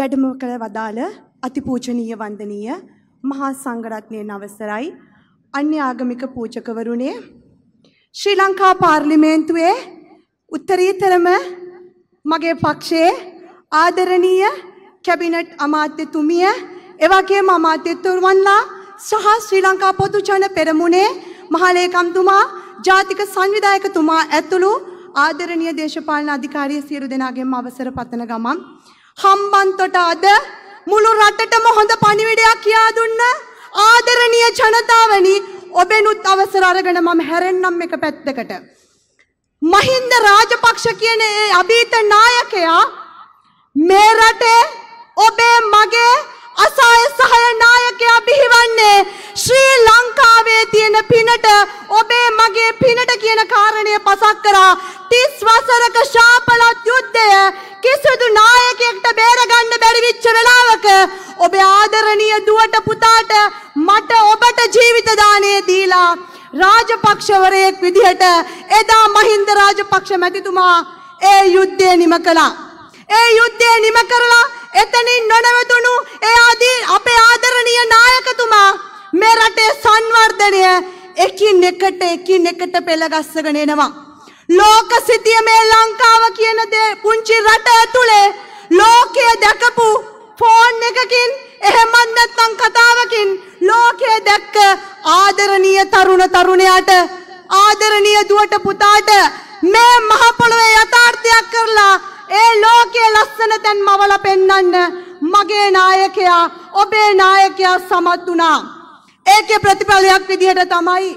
වැඩම කළ වදාළ අතිපූජනීය වන්දනීය මහා සංඝරත්නයන් අවසරයි අන්‍ය ආගමික පූජකවරුනේ ශ්‍රී ලංකා පාර්ලිමේන්තුවේ උත්තරීතරම මගේ පක්ෂයේ ආදරණීය කැබිනට් අමාත්‍යතුමිය එවගේම අමාත්‍යතුමන්ලා සහ ශ්‍රී ලංකා පොදුජන පෙරමුණේ මහලේකම්තුමා ජාතික සංවිධායකතුමා ඇතුළු ආදරණීය දේශපාලන අධිකාරිය සියලු දෙනාගෙන්ම අවසර පතන ගමන් හම්බන්තොට අද මුළු රටටම හොඳ පණිවිඩයක් කියා දුන්න ආදරණීය ජනතාවනි ඔබෙනුත් අවසර අරගෙන මම හැරෙන්නම් එක පැත්තකට. මහින්ද රාජපක්ෂ කියන ඒ අභීත නායකයා මේ රටේ ඔබේ මගේ අසාය සහය නායකයා බිහිවන්නේ ශ්‍රී ලංකාවේ තියෙන පිනට ඔබේ මගේ පිනට කියන කාරණය පසක් කරා 30 වසරක ශාපලත් යුද්ධය කිසිදු නායකයෙක්ට බේරගන්න බැරි වෙච්ච වෙලාවක ඔබේ ආදරණීය දුවට පුතාට මට ඔබට ජීවිත දාණය දීලා රාජපක්ෂවරයෙක් විදිහට එදා මහින්ද රාජපක්ෂ මැතිතුමා ඒ යුද්ධය නිම කළා. ඒ යුද්ධය නිම කරලා එතනින් නොනවතුණු ඒ ආදී අපේ ආදරණීය නායකතුමා මේ රටේ සංවර්ධනය එකින් එකට එකින් එකට පෙළගස්සගෙන එනවා. ලෝක සිතිය මේ ලංකාව කියන දේ පුංචි රට ඇතුලේ ලෝකයේ දැකපු ෆෝන් එකකින් එහෙම නැත්නම් කතාවකින් ලෝකයේ දැක්ක ආදරණීය තරුණ තරුණයාට ආදරණීය දුවට පුතාට මේ මහ පොළොවේ යථාර්ථයක් කරලා ඒ ලෝකයේ ලස්සන තැන් මවලා පෙන්වන්න මගේ නායකයා ඔබේ නායකයා සමත් වුණා. ඒකේ ප්‍රතිඵලයක් විදිහට තමයි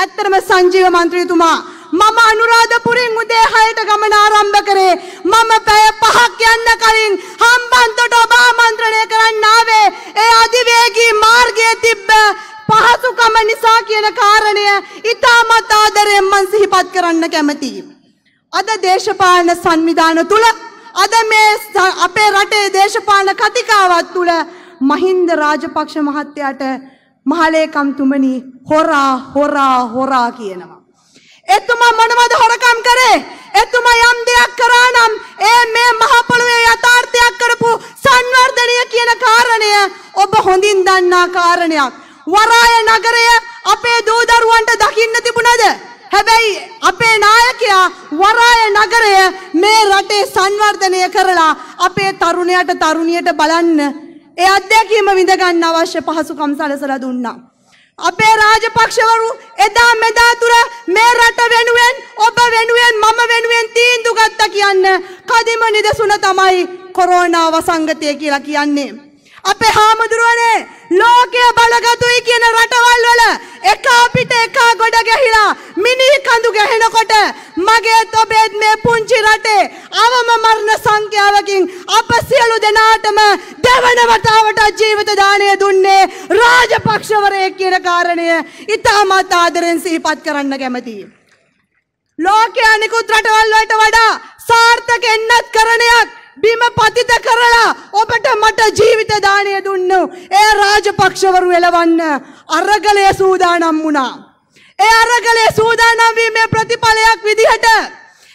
ඇත්තටම සංජීව මන්ත්‍රීතුමා මම අනුරාධපුරින් උදේ 6ට ගමන ආරම්භ කරේ. මම පැය 5ක් යන්න කලින් හම්බන්තොට ඔබ ආමන්ත්‍රණය කරන්න ආවේ. ඒ අධිවේගී මාර්ගයේ තිබ්බ පහසුකම නිසා කියන කාරණය ඉතාමත් ආදරයෙන් මම සිහිපත් කරන්න කැමතියි. අද දේශපාලන සංවිධාන තුල අද මේ අපේ රටේ දේශපාලන කතිකාවත් තුල මහින්ද රාජපක්ෂ මහත්තයාට මහලේකම්තුමනි හොරා හොරා හොරා කියනවා. එතුමා මොනවද හොරකම් කරේ? එතුමා යම් දෙයක් කරා නම් ඒ මේ මහ පොළවේ යථාර්ථයක් කරපු සංවර්ධනය කියන කාරණය ඔබ හොඳින් දන්නා කාරණයක්. වරාය නගරය අපේ දූ දරුවන්ට දකින්න තිබුණද? හැබැයි අපේ නායකයා වරාය නගරය මේ රටේ සංවර්ධනය කරලා අපේ තරුණයට තරුණියට බලන්න ඒ අත්දැකීම විඳගන්න අවශ්‍ය පහසුකම් සලසලා දුන්නා. අපේ රාජපක්ෂවරු එදා මෙදා තුර මේ රට වෙනුවෙන් ඔබ වෙනුවෙන් මම වෙනුවෙන් තීන්දු ගත්තා කියන්න කදිම නිදසුන තමයි කොරෝනා වසංගතය කියලා කියන්නේ. අපේ හාමුදුරුවනේ ලෝකය බලගතුයි කියන රටවල් වල එක අපිට එක ගොඩ ගැහිලා මිනී කඳු ගැහෙනකොට මගේ තොබේත් මේ පුංචි රටේ අවම මරණ සංඛ්‍යාවකින් අප සියලු දෙනාටම දෙවන වතාවට ජීවිත දාණය දුන්නේ රාජපක්ෂවරයෙක් කියන කාරණය ඉතාමත් ආදරෙන් සිහිපත් කරන්න කැමතියි. ලෝකයේ අනිකුත් රටවල් වලට වඩා සාර්ථක එන්නත් කරණයක් බිම පතිත කරලා ඔබට මට ජීවිත දාණය දුන්නු ඒ රාජපක්ෂවරු එලවන්න අරගලය සූදානම් වුණා. ඒ අරගලය සූදානම් වීමේ ප්‍රතිඵලයක් විදිහට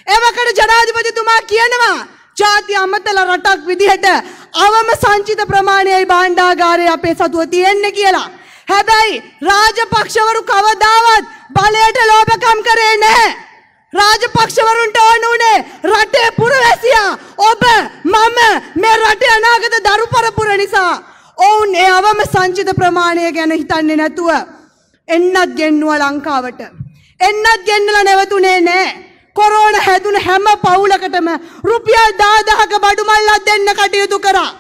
එවකට ජනාධිපතිතුමා කියනවා ජාති අමතල රටක් විදිහට අවම සංචිත ප්‍රමාණයයි භාණ්ඩාගාරය අපේ සතුව තියෙන්නේ කියලා. හැබැයි රාජපක්ෂවරු කවදාවත් බලයට ලෝභකම් කරේ නැහැ. රාජපක්ෂවරුන්ට ඕන උනේ රටේ පුරවැසියා ඔබ මම මේ රටේ අනාගත දරු පරපුර නිසා ඔවුන් එයවම සංචිත ප්‍රමාණය ගැන හිතන්නේ නැතුව එන්නත් ගෙන්නුව ලංකාවට. එන්නත් ගෙන්නලා නැවතුනේ නෑ. කොරෝණ හැදුන හැම පවුලකටම රුපියල් 10000ක බඩු මල්ලක් දෙන්න කටයුතු කරා.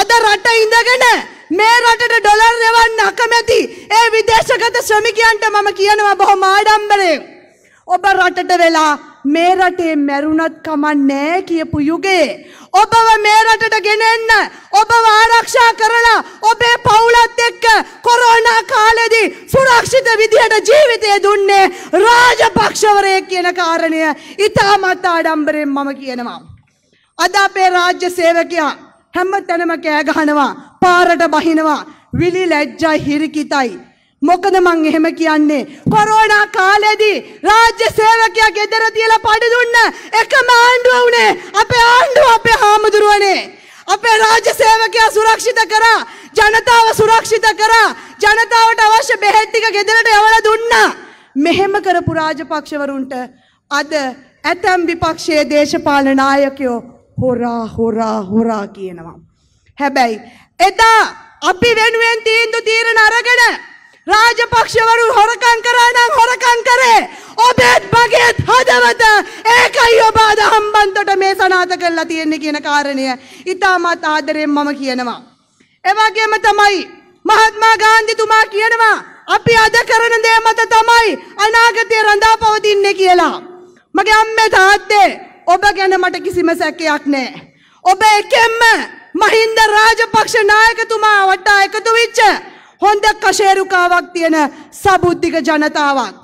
අද රට ඉඳගෙන මේ රටට ඩොලර් දෙවන්න අකමැති ඒ විදේශගත ශ්‍රමිකයන්ට මම කියනවා බොහොම ආඩම්බරයෙන්. ඔබ රටට වෙලා මේ රටේ මැරුණත් කමන්නේ කියපු යුගයේ ඔබව මේ රටට ගෙනෙන්න ඔබව ආරක්ෂා කරලා ඔබේ පවුලත් එක්ක කොරෝනා කාලෙදී සුරක්ෂිත විදිහට ජීවිතය දුන්නේ රාජපක්ෂවරයෙක් කියන කාරණය ඉතාමත් ආඩම්බරෙන් මම කියනවා අද අපේ රාජ්‍ය සේවකයා හැම තැනම කෑ ගහනවා පාරට බහිනවා විලි ලැජ්ජා හිරිකිතයි මොකද මං එහෙම කියන්නේ කොරෝනා කාලෙදී රාජ්‍ය සේවකයා ගෙදර තියලා පඩි දුන්න එකම ආණ්ඩුව උනේ අපේ ආණ්ඩුව අපේ හාමුදුරුවනේ අපේ රාජ්‍ය සේවකයා සුරක්ෂිත කරා ජනතාව සුරක්ෂිත කරා ජනතාවට අවශ්‍ය බෙහෙත් ටික ගෙදරට යවලා දුන්නා මෙහෙම කරපු රාජපක්ෂවරුන්ට අද ඇතැම් විපක්ෂයේ දේශපාලන නායකයෝ හොරා හොරා හොරා කියනවා හැබැයි එදා අපි වෙනුවෙන් තීන්දුව తీරන අරගෙන රාජපක්ෂවරු හොරකං කරානම් හොරකං කරේ ඔබෙත් මගේත් හදවත ඒකයි ඔබ අද හම්බන්තොට මේ සනාත කරලා තියෙන්නේ කියන කාරණය ඉතාමත් ආදරෙන් මම කියනවා. එවගේම තමයි මහත්මා ගාන්ධිතුමා කියනවා අපි අද කරන දේ මත තමයි අනාගතය රඳා පවතින්නේ කියලා. මගේ අම්මේ තාත්තේ ඔබ ගැන මට කිසිම සැකයක් නැහැ. ඔබ එකෙන්ම මහින්ද රාජපක්ෂ නායකතුමා වටා එකතු වෙච්ච හොඳ කශේරුකාවක් තියෙන සබුද්ධික ජනතාවක්.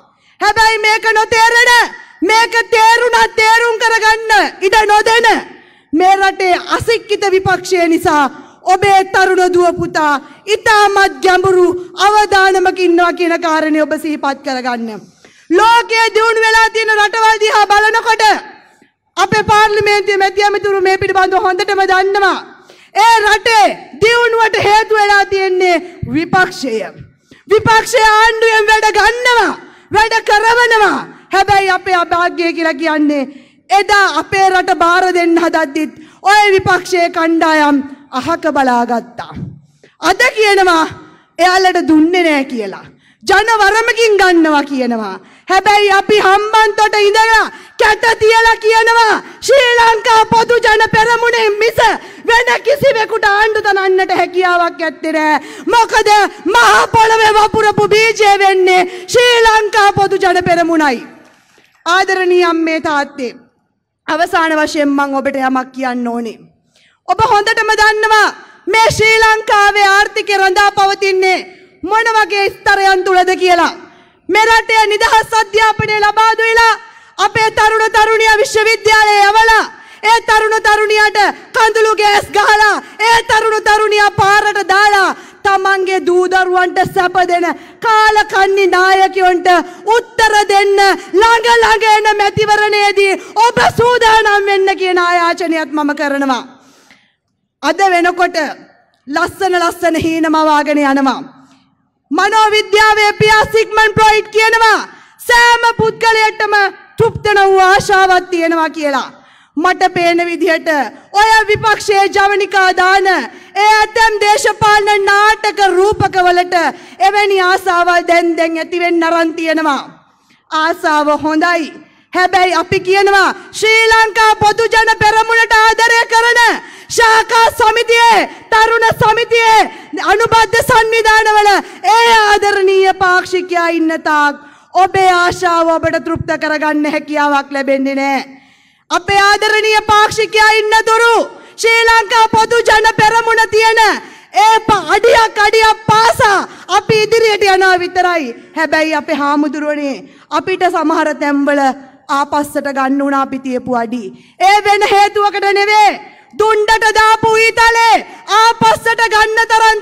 හැබැයි මේක නොතේරෙන මේක තේරුණා තේරුම් කරගන්න ඉඩ නොදෙන මේ රටේ අසික්කිත විපක්ෂය නිසා ඔබේ තරුණ දුව පුතා ඊටමත් ගැඹුරු අවදානමක ඉන්නවා කියන කාරණේ ඔබ සිහිපත් කරගන්න. ලෝකයේ දියුණු වෙලා තියෙන රටවල් දිහා බලනකොට අපේ පාර්ලිමේන්තුවේ මැති ඇමතිවරු මේ පිළිබඳව හොඳටම දන්නවා. ඒ රටේ දියුණුවට හේතු වෙලා තියෙන්නේ විපක්ෂය. විපක්ෂය ආණ්ඩුවෙන් වැඩ ගන්නවා. වැඩ කරවනවා. හැබැයි අපේ අභාග්‍යය කියලා කියන්නේ එදා අපේ රට බාර දෙන්න හදද්දිත් ඔය විපක්ෂයේ කණ්ඩායම් අහක බලාගත්තා. අද කියනවා එයාලට දුන්නේ නෑ කියලා. ජනවරමකින් ගන්නවා කියනවා. හැබැයි අපි හම්බන්තොට ඉඳලා කැට තියලා කියනවා ශ්‍රී ලංකා පොදු ජන පෙරමුණෙන් මිස වෙන කිසිවෙකුට ආණ්ඩු දනන්නට හැකියාවක් ඇත්තේ නෑ. මොකද මහ පොළවේ වපුරපු බීජය වෙන්නේ ශ්‍රී ලංකා පොදු ජන පෙරමුණයි. ආදරණීය අම්මේ තාත්තේ අවසාන වශයෙන් මම ඔබට යමක් කියන්න ඕනේ. ඔබ හොඳටම දන්නවා මේ ශ්‍රී ලංකාවේ ආර්ථිකය රඳා පවතින්නේ මොන වගේ ස්තරයන් තුලද කියලා. මෙරටේ නිදහස් අධ්‍යාපනය ලබා දුවිලා අපේ තරුණ තරුණිය විශ්වවිද්‍යාලයේ යවලා ඒ තරුණ තරුණියට කඳුළු ගෑස් ගහලා ඒ තරුණ තරුණියා පාරට දාලා තමන්ගේ දූදරුවන්ට සැප දෙන කාලකන්නි නායකයොන්ට උත්තර දෙන්න ළඟ ළඟ එන මැතිවරණයේදී ඔබ සූදානම් වෙන්න කියන ආයාචනයත් මම කරනවා. අද වෙනකොට ලස්සන ලස්සන හීනමවාගෙන යනවා. මනෝවිද්‍යාවේ පියා සිග්මන් ප්‍රොයිඩ් කියනවා සෑම පුද්ගලයටම තෘප්ත නොවූ ආශාවක් තියෙනවා කියලා. මට පේන විදිහට ඔය විපක්ෂයේ ජවනිකා දාන ඒ ඇතැම් දේශපාලන නාටක රූපකවලට එවැනි ආසාවල් දැන් දැන් ඇතිවෙන්න අරන් තියෙනවා. ආසාව හොඳයි. හැබැයි අපි කියනවා ශ්‍රී ලංකා පොදුජන පෙරමුණට ආදරය කරන ශාකා සමිතියේ තරුණ සමිතියේ අනුබද්ධ සංවිධානවල ඒ ආදරණීය පාක්ෂිකයා ඉන්න තාක් ඔබේ ආශාව ඔබට තෘප්ත කරගන්න හැකියාවක් ලැබෙන්නේ නැහැ. අපේ ආදරණීය පාක්ෂිකයා ඉන්නතුරු ශ්‍රී ලංකා පොදු ජන පෙරමුණ තියෙන ඒ අඩියක් අඩියක් පාසා අපි ඉදිරියට යනවා විතරයි. හැබැයි අපේ හාමුදුරුවනේ අපිට සමහර තැන්වල ආපස්සට ගන්න උනා අපි තියපු අඩි. ඒ වෙන හේතුවකට නෙවේ. දුණ්ඩට දාපු ඊතලේ ආපස්සට ගන්න තරම්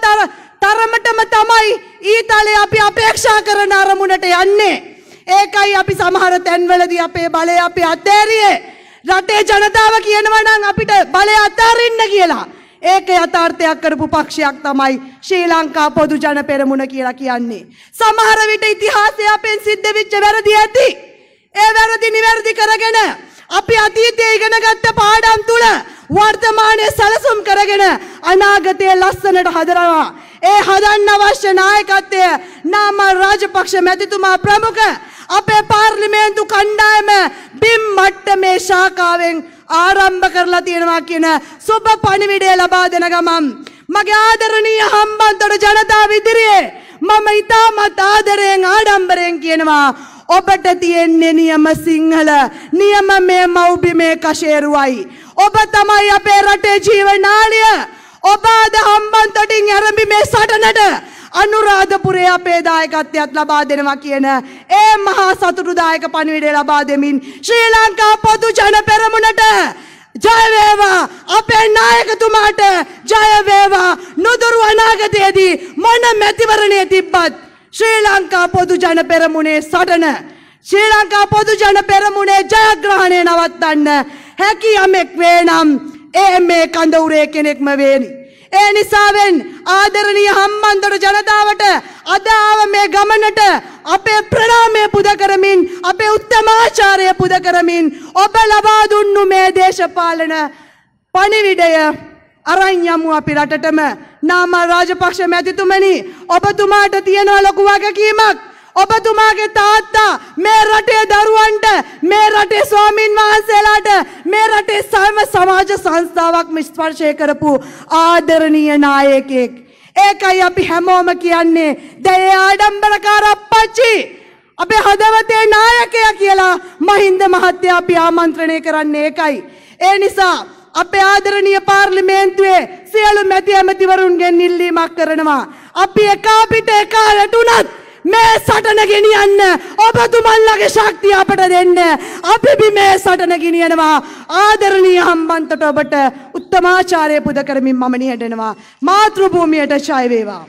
තරමටම තමයි ඊතලේ අපි අපේක්ෂා කරන අරමුණට යන්නේ. ඒකයි අපි සමහර තැන්වලදී අපේ බලය අපි අත්හැරියේ. රටේ ජනතාව කියනවා නම් අපිට බලය අතාරින්න කියලා. ඒක යථාර්ථයක් කරපු පක්ෂයක් තමයි ශ්‍රී ලංකා පොදු ජන පෙරමුණ කියලා කියන්නේ. සමහර විට ඉතිහාසය අපෙන් සිද්ධ වෙච්ච වැරදි ඇති. ඒ වැරදි නිවැරදි කරගෙන අපි අතීතයේ ඉගෙනගත්ත පාඩම් තුල වර්තමානයේ සැලසුම් කරගෙන අනාගතය ලස්සනට හදනවා. ඒ හදන්න අවශ්‍ය නායකත්වය නාම රාජපක්ෂ මැතිතුමා ප්‍රමුඛ අපේ පාර්ලිමේන්තු කණ්ඩායම බිම් මට්ටමේ ශාකාවෙන් ආරම්භ කරලා තියෙනවා කියන සුබ පණිවිඩය ලබා දෙන ගමන් මගේ ආදරණීය හම්බන්තොට ජනතාව ඉදිරියේ මම ඉතාමත් ආදරයෙන් ආඩම්බරයෙන් කියනවා ඔබට තියෙන්නේ නියම සිංහල නියම මේ මව්බිමේ කශේරුවයි ඔබ තමයි අපේ රටේ ජීවනාලිය ඔබ අද හම්බන්තොටින් ඇරඹි මේ සටනට අනුරාධපුරේ අපේ දායකත්වයක් ලබා දෙනවා කියන ඒ මහා සතුටුදායක පණිවිඩය ලබා දෙමින් ශ්‍රී ලංකා පොදු ජන පෙරමුණට ජයවේවා අපේ නායකතුමාට ජයවේවා නොදුරු අනාගතයේදී මොන මැතිවරණය තිබ්බත් ශ්‍රී ලංකා පොදු ජන පෙරමුණේ සටන ශ්‍රී ලංකා පොදු ජන පෙරමුණේ ජයග්‍රහණය නවත්තන්න හැකි යමෙක් වේනම් ඒ මේ කඳවුරේ කෙනෙක්ම වේනි ඒ නිසාවෙන් ආදරණීය හම්බන්තොට ජනතාවට අද ආව මේ ගමනට අපේ ප්‍රණාමය පුද කරමින් අපේ උත්තමාචාරය පුද කරමින් ඔබ ලබා දුන්නු මේ දේශපාලන පණිවිඩය අරන් යමු අපි රටටම නාමල් රාජපක්ෂ මැතිතුමනි ඔබතුමාට තියෙනවා ලොකු වගකීමක් ඔබතුමාගේ තාත්තා සමාජ සංස්ථාවක් මිස්පර්ශය කරපු ආදරණීය නායකයෙක්. ඒකයි අපි හැමෝම කියන්නේ දැය ආඩම්බරකාර අප්පච්චි. අපේ හදවතේ නායකයා කියලා මහින්ද මහත්තයා අපි ආමන්ත්‍රණය කරන්නේ ඒකයි. ඒ නිසා අපේ ආදරණීය පාර්ලිමේන්තුවේ සියලු මැති ඇමතිවරුන්ගෙන් ඉල්ලීමක් කරනවා. අපි එක අපිට එක රැටුණත් මේ සටන ගෙනියන්න ඔබතුමල්ලගේ ශක්තිය අපට දෙන්න අපි බි මේ සටන ගෙනියනවා ආදරණීය හම්බන්තට ඔබට උත්තමාචාරය පුද කරමින් මම නිහඬනවා මාතෘභූමියට ජය වේවා